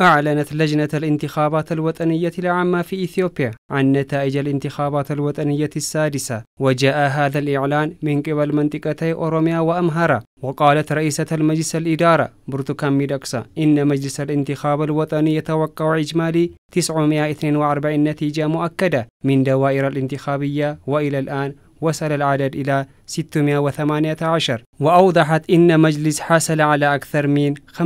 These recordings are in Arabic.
أعلنت لجنة الانتخابات الوطنية العامة في إثيوبيا عن نتائج الانتخابات الوطنية السادسة وجاء هذا الإعلان من قبل منطقتي أوروميا وأمهرة وقالت رئيسة المجلس الإدارة برتوكام ميدكسا إن مجلس الانتخاب الوطني يتوقع إجمالي 942 نتيجة مؤكدة من دوائر الانتخابية وإلى الآن وصل العدد إلى 618 وأوضحت إن مجلس حصل على أكثر من 65%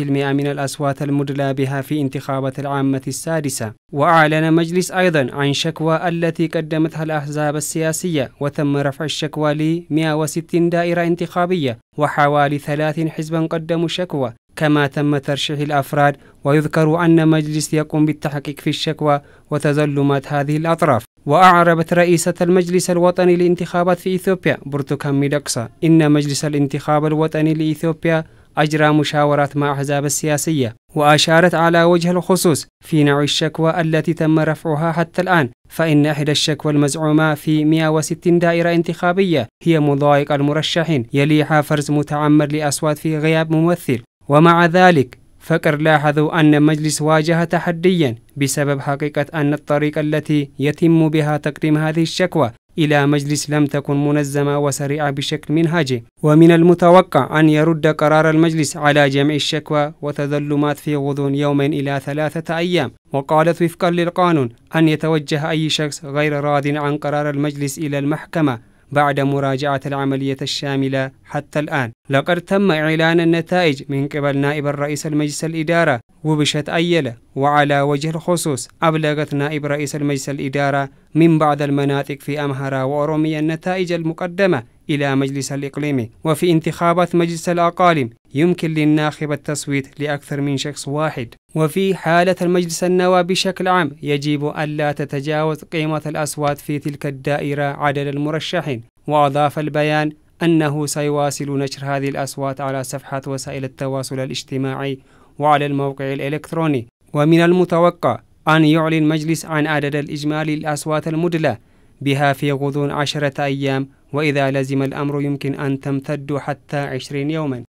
من الأصوات المدلى بها في انتخابات العامة السادسة وأعلن مجلس أيضا عن شكوى التي قدمتها الأحزاب السياسية وتم رفع الشكوى ل 160 دائرة انتخابية وحوالي 30 حزبا قدموا شكوى كما تم ترشيح الأفراد ويذكر أن مجلس يقوم بالتحقيق في الشكوى وتزلمات هذه الأطراف وأعربت رئيسة المجلس الوطني للانتخابات في إثيوبيا برتقال ميدقسا إن مجلس الانتخاب الوطني لإثيوبيا أجرى مشاورات مع أحزاب السياسية وأشارت على وجه الخصوص في نوع الشكوى التي تم رفعها حتى الآن فإن إحدى الشكوى المزعومة في 160 دائرة انتخابية هي مضايق المرشحين يليها فرز متعمد لأصوات في غياب ممثل ومع ذلك فقر لاحظوا أن مجلس واجه تحديا بسبب حقيقة أن الطريقة التي يتم بها تقديم هذه الشكوى إلى مجلس لم تكن منظمة وسريعة بشكل منهجي ومن المتوقع أن يرد قرار المجلس على جمع الشكوى وتظلمات في غضون يوم إلى ثلاثة أيام وقالت وفقا للقانون أن يتوجه أي شخص غير راض عن قرار المجلس إلى المحكمة بعد مراجعة العملية الشاملة حتى الآن لقد تم إعلان النتائج من قبل نائب الرئيس المجلس الإدارة وبشت أيلة وعلى وجه الخصوص أبلغت نائب رئيس المجلس الإدارة من بعض المناطق في أمهرة وأوروميا النتائج المقدمة إلى مجلس الإقليمي وفي انتخابات مجلس الأقاليم يمكن للناخب التصويت لأكثر من شخص واحد وفي حالة المجلس النواب بشكل عام يجب ألا تتجاوز قيمة الأصوات في تلك الدائرة عدد المرشحين وأضاف البيان أنه سيواصل نشر هذه الأصوات على صفحة وسائل التواصل الاجتماعي وعلى الموقع الإلكتروني ومن المتوقع أن يعلن المجلس عن عدد الإجمالي الأصوات المدلة بها في غضون عشرة أيام وإذا لزم الأمر يمكن أن تمتد حتى عشرين يوما